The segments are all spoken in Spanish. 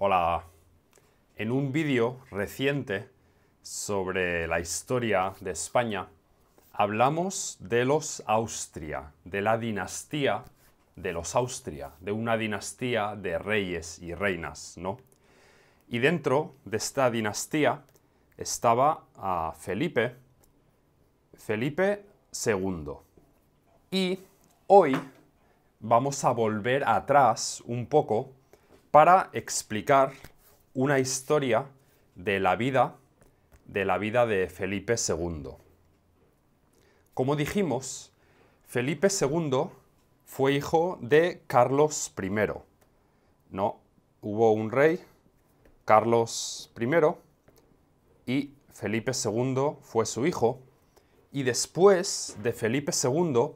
Hola. En un vídeo reciente sobre la historia de España, hablamos de los Austria, de la dinastía de los Austria, de una dinastía de reyes y reinas, ¿no? Y dentro de esta dinastía estaba a ah, Felipe, Felipe II. Y hoy vamos a volver atrás un poco para explicar una historia de la vida de la vida de Felipe II. Como dijimos, Felipe II fue hijo de Carlos I. No, hubo un rey, Carlos I, y Felipe II fue su hijo, y después de Felipe II,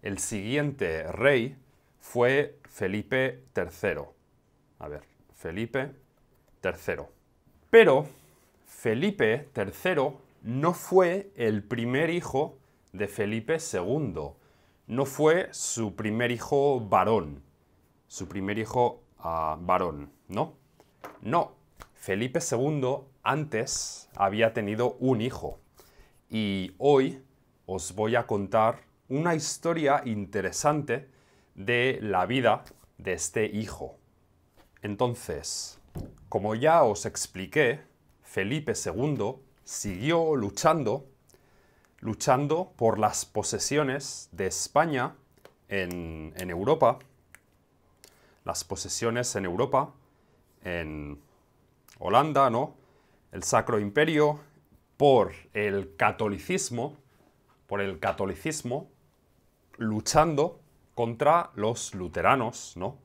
el siguiente rey fue Felipe III. A ver, Felipe III. Pero Felipe III no fue el primer hijo de Felipe II, no fue su primer hijo varón, su primer hijo ah, varón, ¿no? No, Felipe II antes había tenido un hijo y hoy os voy a contar una historia interesante de la vida de este hijo. Entonces, como ya os expliqué, Felipe II siguió luchando, luchando por las posesiones de España en, Europa, las posesiones en Europa, en Holanda, ¿no? El Sacro Imperio, por el catolicismo, por el catolicismo, luchando contra los luteranos, ¿no?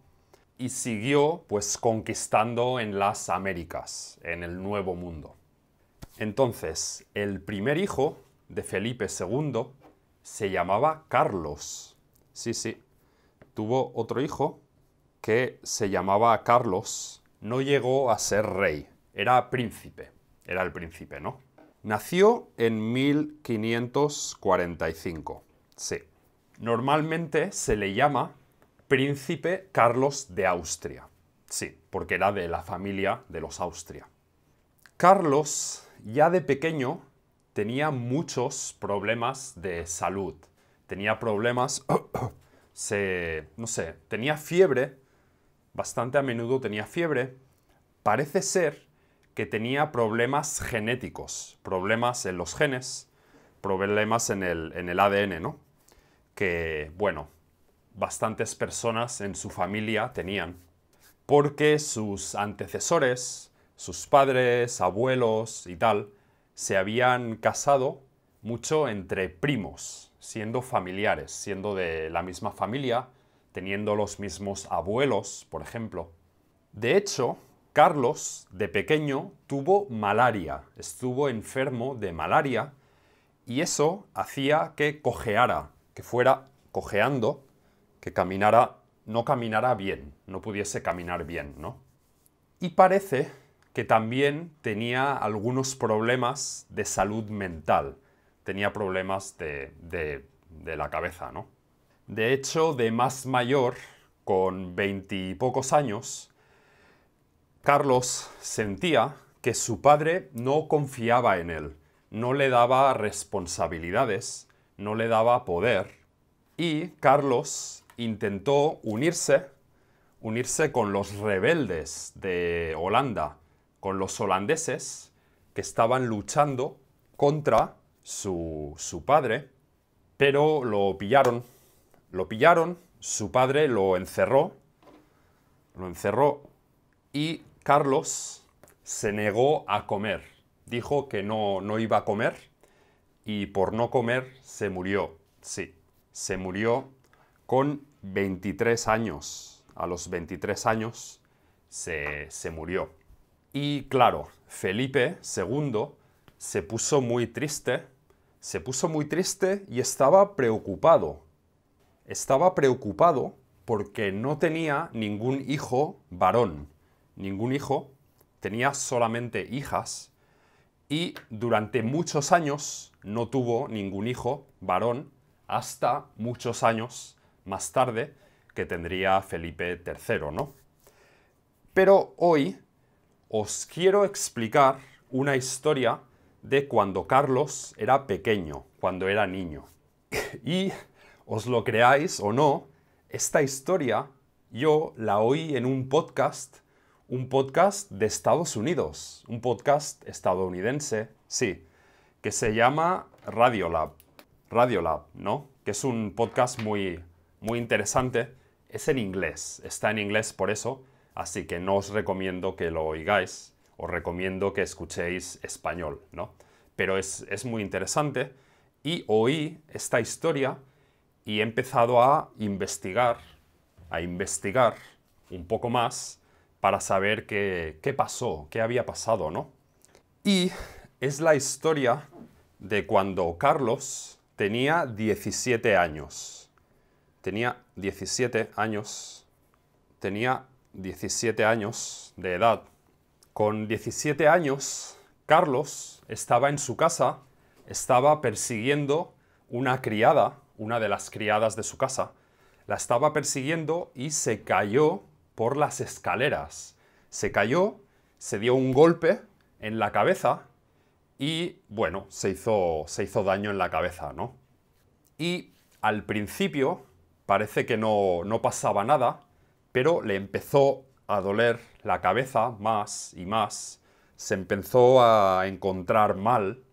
y siguió pues conquistando en las Américas, en el Nuevo Mundo. Entonces, el primer hijo de Felipe II se llamaba Carlos. Sí, sí. Tuvo otro hijo que se llamaba Carlos. No llegó a ser rey, era príncipe. Era el príncipe, ¿no? Nació en 1545. Sí. Normalmente se le llama príncipe Carlos de Austria. Sí, porque era de la familia de los Austria. Carlos ya de pequeño tenía muchos problemas de salud. Tenía problemas, se, no sé, tenía fiebre, bastante a menudo tenía fiebre. Parece ser que tenía problemas genéticos, problemas en los genes, problemas en el, en el ADN, ¿no? Que, bueno, bastantes personas en su familia tenían, porque sus antecesores, sus padres, abuelos y tal, se habían casado mucho entre primos, siendo familiares, siendo de la misma familia, teniendo los mismos abuelos, por ejemplo. De hecho, Carlos, de pequeño, tuvo malaria, estuvo enfermo de malaria, y eso hacía que cojeara, que fuera cojeando que caminara, no caminara bien, no pudiese caminar bien, ¿no? Y parece que también tenía algunos problemas de salud mental, tenía problemas de, de, de la cabeza, ¿no? De hecho, de más mayor, con veintipocos años, Carlos sentía que su padre no confiaba en él, no le daba responsabilidades, no le daba poder, y Carlos intentó unirse, unirse con los rebeldes de Holanda, con los holandeses que estaban luchando contra su, su padre, pero lo pillaron. Lo pillaron, su padre lo encerró, lo encerró y Carlos se negó a comer. Dijo que no, no iba a comer y por no comer se murió. Sí, se murió con 23 años, a los 23 años, se, se murió. Y claro, Felipe II se puso muy triste, se puso muy triste y estaba preocupado. Estaba preocupado porque no tenía ningún hijo varón, ningún hijo, tenía solamente hijas y durante muchos años no tuvo ningún hijo varón hasta muchos años más tarde que tendría Felipe III, ¿no? Pero hoy os quiero explicar una historia de cuando Carlos era pequeño, cuando era niño. y os lo creáis o no, esta historia yo la oí en un podcast, un podcast de Estados Unidos, un podcast estadounidense, sí, que se llama Radiolab. Radiolab, ¿no? Que es un podcast muy muy interesante. Es en inglés, está en inglés por eso, así que no os recomiendo que lo oigáis, os recomiendo que escuchéis español, ¿no? Pero es, es muy interesante y oí esta historia y he empezado a investigar, a investigar un poco más para saber qué, qué pasó, qué había pasado, ¿no? Y es la historia de cuando Carlos tenía 17 años tenía 17 años, tenía 17 años de edad. Con 17 años, Carlos estaba en su casa, estaba persiguiendo una criada, una de las criadas de su casa. La estaba persiguiendo y se cayó por las escaleras. Se cayó, se dio un golpe en la cabeza y, bueno, se hizo, se hizo daño en la cabeza, ¿no? Y al principio parece que no, pasaba nada, pero le empezó a doler la cabeza más y más, se empezó a encontrar mal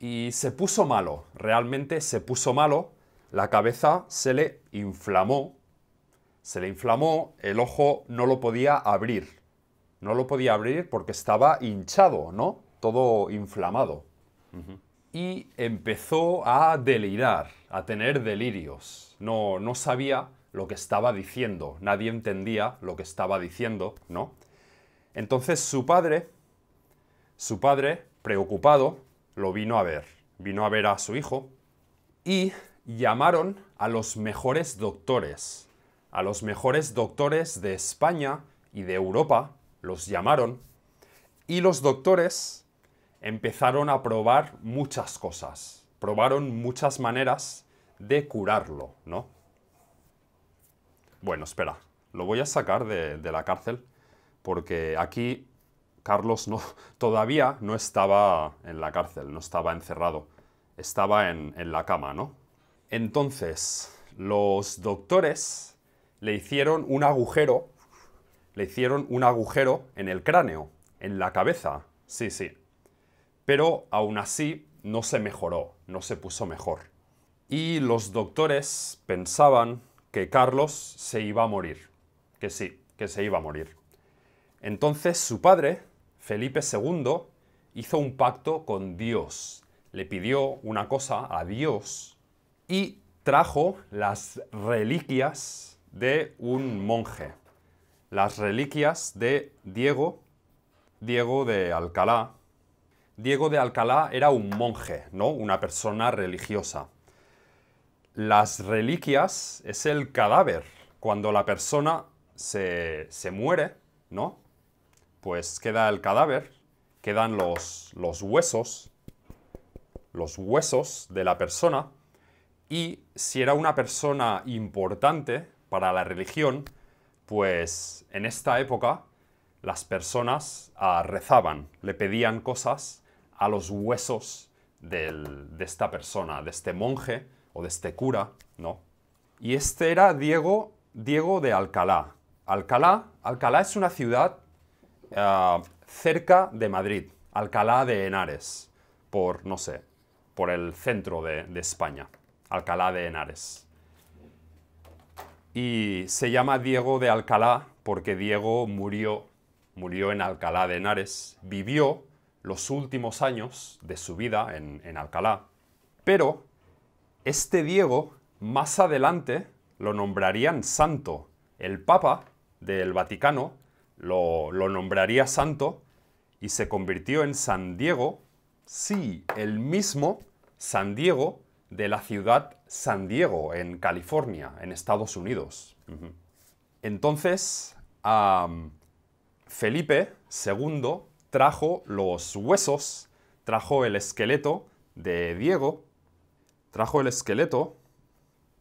y se puso malo, realmente se puso malo, la cabeza se le inflamó, se le inflamó, el ojo no lo podía abrir, no lo podía abrir porque estaba hinchado, ¿no? Todo inflamado y empezó a delirar, a tener delirios. No, no sabía lo que estaba diciendo, nadie entendía lo que estaba diciendo, ¿no? Entonces su padre, su padre, preocupado, lo vino a ver, vino a ver a su hijo y llamaron a los mejores doctores, a los mejores doctores de España y de Europa, los llamaron y los doctores empezaron a probar muchas cosas, probaron muchas maneras de curarlo, ¿no? Bueno, espera, lo voy a sacar de, la cárcel porque aquí Carlos todavía no estaba en la cárcel, no estaba encerrado, estaba en, en la cama, ¿no? Entonces, los doctores le hicieron un agujero, le hicieron un agujero en el cráneo, en la cabeza, sí, sí, pero aún así no se mejoró, no se puso mejor. Y los doctores pensaban que Carlos se iba a morir, que sí, que se iba a morir. Entonces su padre, Felipe II, hizo un pacto con Dios, le pidió una cosa a Dios y trajo las reliquias de un monje, las reliquias de Diego, Diego de Alcalá, Diego de Alcalá era un monje, ¿no? Una persona religiosa. Las reliquias es el cadáver. Cuando la persona se, muere, ¿no? Pues queda el cadáver, quedan los, los huesos, los huesos de la persona. Y si era una persona importante para la religión, pues en esta época las personas ah, rezaban, le pedían cosas a los huesos de esta persona, de este monje o de este cura, ¿no? Y este era Diego, Diego de Alcalá. Alcalá, Alcalá es una ciudad ah, cerca de Madrid, Alcalá de Henares, por, no sé, por el centro de, de España, Alcalá de Henares. Y se llama Diego de Alcalá porque Diego murió, murió en Alcalá de Henares, vivió los últimos años de su vida en, Alcalá, pero este Diego más adelante lo nombrarían santo. El Papa del Vaticano lo, nombraría santo y se convirtió en San Diego, sí, el mismo San Diego de la ciudad San Diego, en California, en Estados Unidos. Entonces, Felipe II trajo los huesos, trajo el esqueleto de Diego, trajo el esqueleto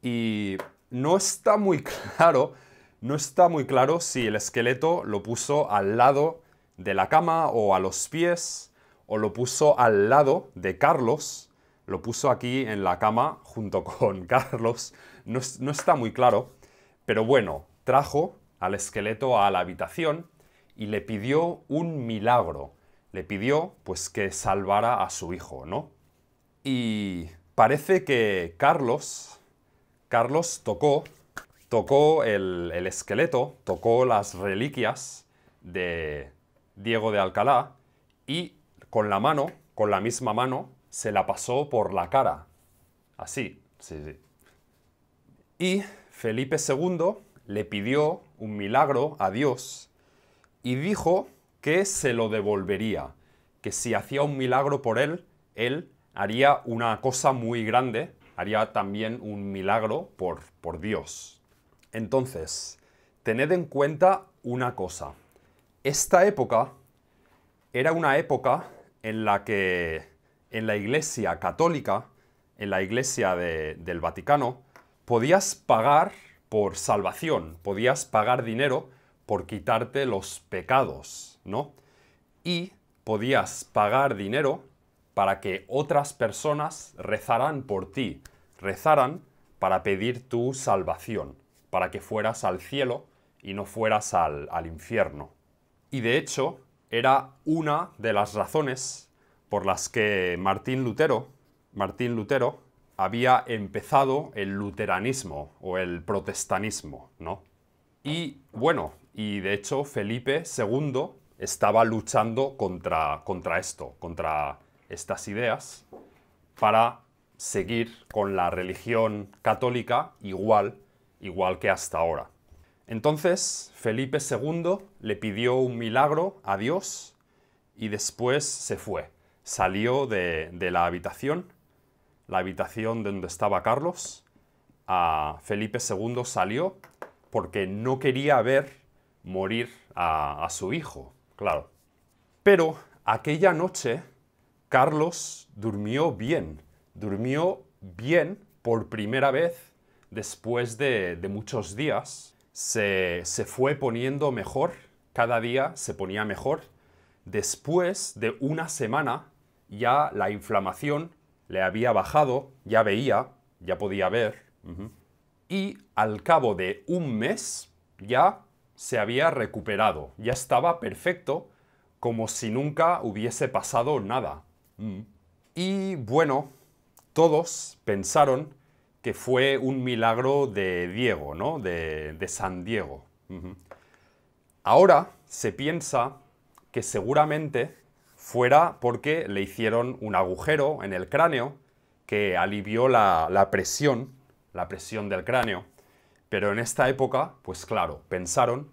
y no está muy claro, no está muy claro si el esqueleto lo puso al lado de la cama o a los pies o lo puso al lado de Carlos, lo puso aquí en la cama junto con Carlos, no, no está muy claro, pero bueno, trajo al esqueleto a la habitación y le pidió un milagro. Le pidió pues que salvara a su hijo, ¿no? Y parece que Carlos, Carlos tocó, tocó el, el esqueleto, tocó las reliquias de Diego de Alcalá y con la mano, con la misma mano, se la pasó por la cara. Así, sí, sí. Y Felipe II le pidió un milagro a Dios y dijo que se lo devolvería, que si hacía un milagro por él, él haría una cosa muy grande, haría también un milagro por, Dios. Entonces, tened en cuenta una cosa. Esta época era una época en la que en la Iglesia católica, en la Iglesia del Vaticano, podías pagar por salvación, podías pagar dinero por quitarte los pecados, ¿no? Y podías pagar dinero para que otras personas rezaran por ti, rezaran para pedir tu salvación, para que fueras al cielo y no fueras al, infierno. Y de hecho, era una de las razones por las que Martín Lutero, Martín Lutero había empezado el luteranismo o el protestanismo, ¿no? Y bueno, y de hecho Felipe II estaba luchando contra, contra esto, contra estas ideas, para seguir con la religión católica igual, igual que hasta ahora. Entonces Felipe II le pidió un milagro a Dios y después se fue. Salió de, de la habitación, la habitación donde estaba Carlos, a Felipe II salió porque no quería ver morir a, su hijo, claro. Pero aquella noche Carlos durmió bien, durmió bien por primera vez después de, muchos días. Se, se, fue poniendo mejor, cada día se ponía mejor. Después de una semana ya la inflamación le había bajado, ya veía, ya podía ver. Y al cabo de un mes ya se había recuperado, ya estaba perfecto, como si nunca hubiese pasado nada. Mm. Y bueno, todos pensaron que fue un milagro de Diego, ¿no? De, San Diego. Ahora se piensa que seguramente fuera porque le hicieron un agujero en el cráneo que alivió la presión, la presión del cráneo, pero en esta época, pues claro, pensaron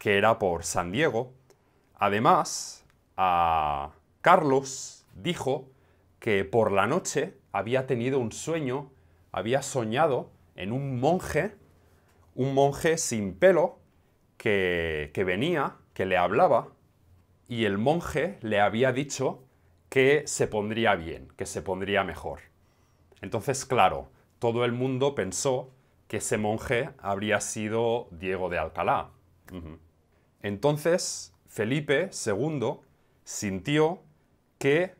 que era por San Diego. Además, a Carlos dijo que por la noche había tenido un sueño, había soñado en un monje, un monje sin pelo, que, que venía, que le hablaba, y el monje le había dicho que se pondría bien, que se pondría mejor. Entonces, claro, todo el mundo pensó que ese monje habría sido Diego de Alcalá. Entonces, Felipe II sintió que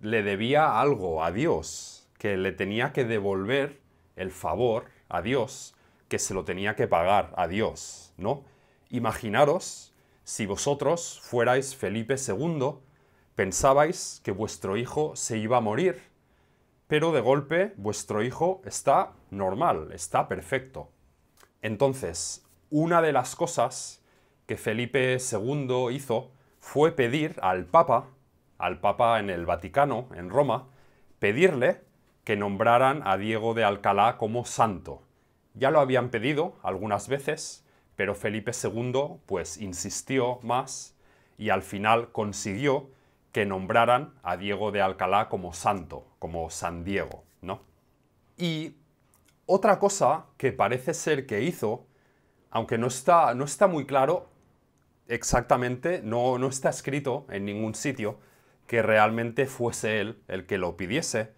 le debía algo a Dios, que le tenía que devolver el favor a Dios, que se lo tenía que pagar a Dios, ¿no? Imaginaros si vosotros fuerais Felipe II, pensabais que vuestro hijo se iba a morir pero de golpe vuestro hijo está normal, está perfecto. Entonces, una de las cosas que Felipe II hizo fue pedir al Papa, al Papa en el Vaticano, en Roma, pedirle que nombraran a Diego de Alcalá como santo. Ya lo habían pedido algunas veces, pero Felipe II pues insistió más y al final consiguió que nombraran a Diego de Alcalá como santo, como San Diego, ¿no? Y otra cosa que parece ser que hizo, aunque no está, muy claro exactamente, no está escrito en ningún sitio que realmente fuese él el que lo pidiese,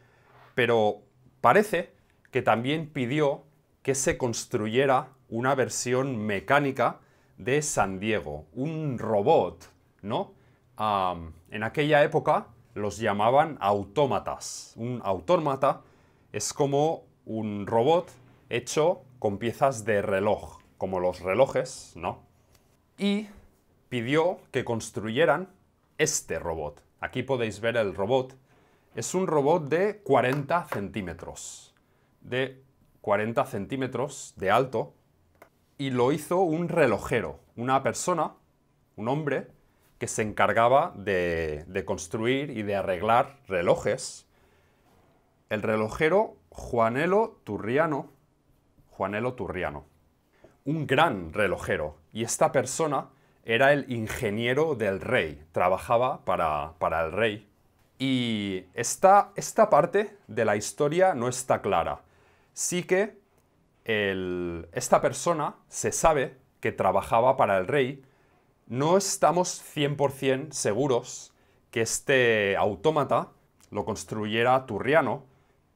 pero parece que también pidió que se construyera una versión mecánica de San Diego, un robot, ¿no? en aquella época los llamaban autómatas. Un autómata es como un robot hecho con piezas de reloj, como los relojes, ¿no? Y pidió que construyeran este robot. Aquí podéis ver el robot. Es un robot de 40 centímetros. De 40 centímetros de alto. Y lo hizo un relojero, una persona, un hombre, que se encargaba de, construir y de arreglar relojes. El relojero Juanelo Turriano, Juanelo Turriano, un gran relojero. Y esta persona era el ingeniero del rey, trabajaba para, el rey. Y esta, esta parte de la historia no está clara. Sí que esta persona se sabe que trabajaba para el rey no estamos 100% seguros que este autómata lo construyera Turriano,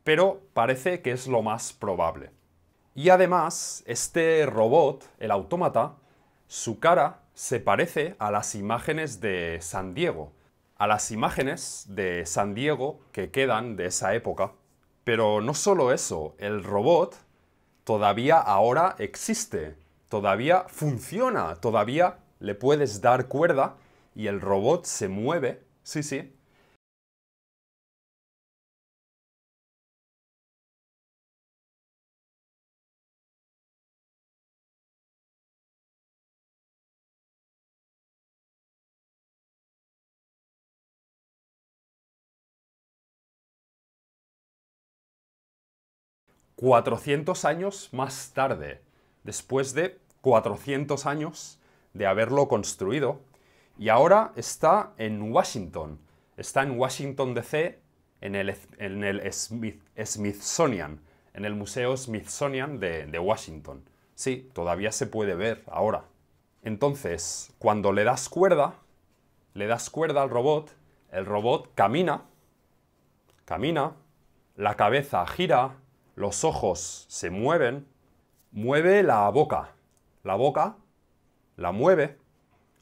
pero parece que es lo más probable. Y además, este robot, el autómata, su cara se parece a las imágenes de San Diego, a las imágenes de San Diego que quedan de esa época. Pero no solo eso, el robot todavía ahora existe, todavía funciona, todavía le puedes dar cuerda y el robot se mueve, sí, sí, ...400 años más tarde. Después de 400 años de haberlo construido y ahora está en Washington. Está en Washington DC, en el, Smithsonian, en el Museo Smithsonian de, de Washington. Sí, todavía se puede ver ahora. Entonces, cuando le das cuerda, le das cuerda al robot, el robot camina, camina, la cabeza gira, los ojos se mueven, mueve la boca. La boca la mueve,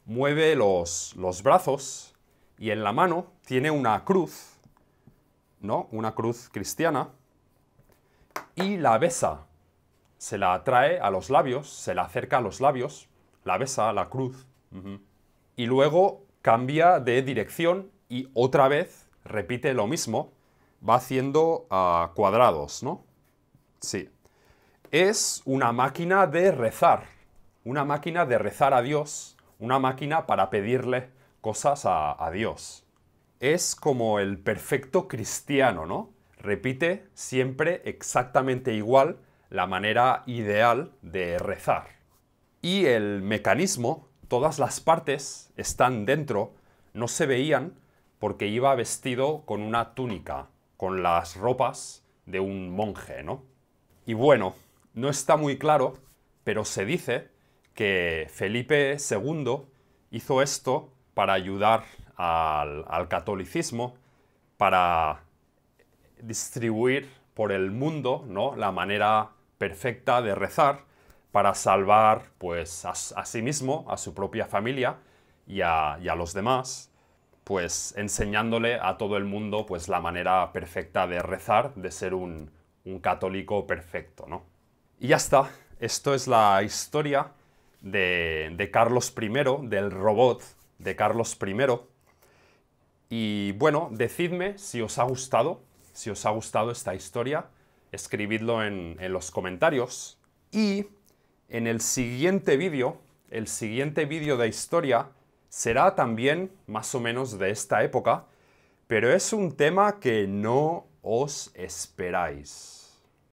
mueve los, brazos y en la mano tiene una cruz, ¿no? Una cruz cristiana y la besa. Se la atrae a los labios, se la acerca a los labios, la besa, la cruz. Y luego cambia de dirección y otra vez repite lo mismo, va haciendo a cuadrados, ¿no? Sí. Es una máquina de rezar una máquina de rezar a Dios, una máquina para pedirle cosas a, Dios. Es como el perfecto cristiano, ¿no? Repite siempre exactamente igual la manera ideal de rezar. Y el mecanismo, todas las partes están dentro, no se veían porque iba vestido con una túnica, con las ropas de un monje, ¿no? Y bueno, no está muy claro, pero se dice que Felipe II hizo esto para ayudar al, catolicismo, para distribuir por el mundo la manera perfecta de rezar para salvar pues, a, sí mismo, a su propia familia y a, los demás, pues enseñándole a todo el mundo pues, la manera perfecta de rezar, de ser un, católico perfecto. Y ya está, esto es la historia de, Carlos I, del robot de Carlos I. Y bueno, decidme si os ha gustado, si os ha gustado esta historia, escribidlo en, en los comentarios. Y en el siguiente vídeo, el siguiente vídeo de historia será también más o menos de esta época, pero es un tema que no os esperáis.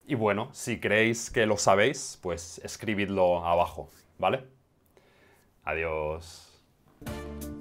Y bueno, si creéis que lo sabéis, pues escribidlo abajo. ¿vale? Adiós.